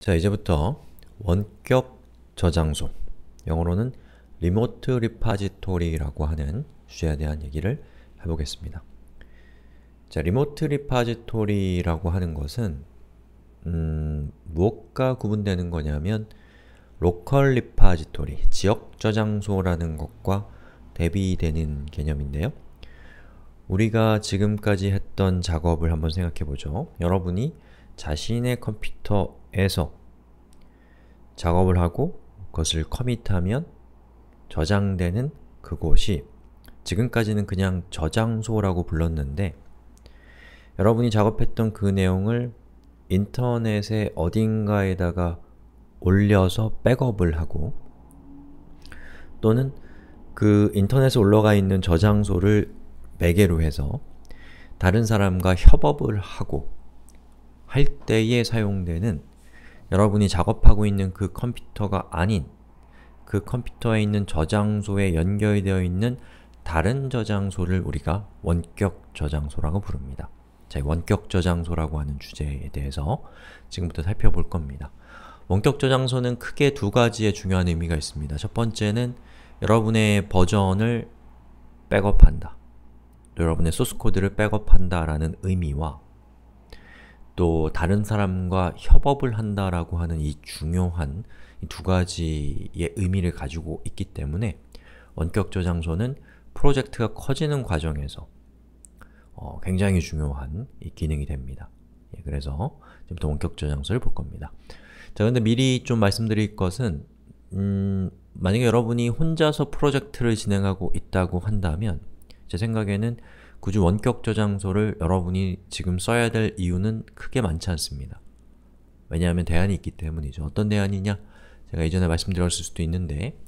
자, 이제부터 원격 저장소, 영어로는 리모트 리파지토리라고 하는 주제에 대한 얘기를 해보겠습니다. 자, 리모트 리파지토리라고 하는 것은 음, 무엇과 구분되는 거냐면 로컬 리파지토리, 지역 저장소라는 것과 대비되는 개념인데요. 우리가 지금까지 했던 작업을 한번 생각해보죠. 여러분이 자신의 컴퓨터에서 작업을 하고 그것을 커밋하면 저장되는 그곳이 지금까지는 그냥 저장소라고 불렀는데 여러분이 작업했던 그 내용을 인터넷에 어딘가에다가 올려서 백업을 하고 또는 그 인터넷에 올라가 있는 저장소를 매개로 해서 다른 사람과 협업을 하고 할 때에 사용되는 여러분이 작업하고 있는 그 컴퓨터가 아닌 그 컴퓨터에 있는 저장소에 연결되어 있는 다른 저장소를 우리가 원격 저장소라고 부릅니다. 자, 원격 저장소라고 하는 주제에 대해서 지금부터 살펴볼 겁니다. 원격 저장소는 크게 두 가지의 중요한 의미가 있습니다. 첫 번째는 여러분의 버전을 백업한다. 여러분의 소스 코드를 백업한다라는 의미와 또 다른 사람과 협업을 한다라고 하는 이 중요한 이두 가지의 의미를 가지고 있기 때문에 원격 저장소는 프로젝트가 커지는 과정에서 어, 굉장히 중요한 기능이 됩니다. 예, 그래서 지금부터 원격 저장소를 볼 겁니다. 자, 근데 미리 좀 말씀드릴 것은 음, 만약에 여러분이 혼자서 프로젝트를 진행하고 있다고 한다면 제 생각에는 굳이 원격 저장소를 여러분이 지금 써야 될 이유는 크게 많지 않습니다. 왜냐하면 대안이 있기 때문이죠. 어떤 대안이냐? 제가 이전에 말씀드렸을 수도 있는데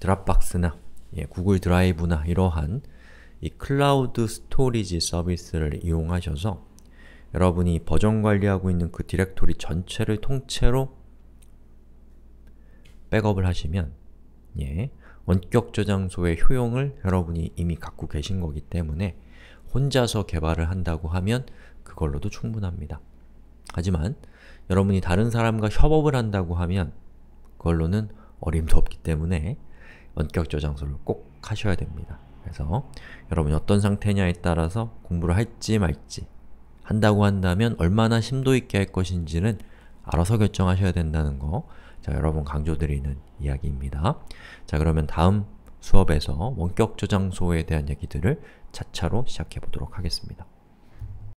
드랍박스나 예, 구글 드라이브나 이러한 이 클라우드 스토리지 서비스를 이용하셔서 여러분이 버전 관리하고 있는 그 디렉토리 전체를 통째로 백업을 하시면 예, 원격 저장소의 효용을 여러분이 이미 갖고 계신 거기 때문에 혼자서 개발을 한다고 하면 그걸로도 충분합니다. 하지만 여러분이 다른 사람과 협업을 한다고 하면 그걸로는 어림도 없기 때문에 원격 저장소를 꼭 하셔야 됩니다. 그래서 여러분이 어떤 상태냐에 따라서 공부를 할지 말지 한다고 한다면 얼마나 심도 있게 할 것인지는 알아서 결정하셔야 된다는 거 자, 여러분 강조드리는 이야기입니다. 자, 그러면 다음 수업에서 원격 저장소에 대한 얘기들을 차차로 시작해 보도록 하겠습니다.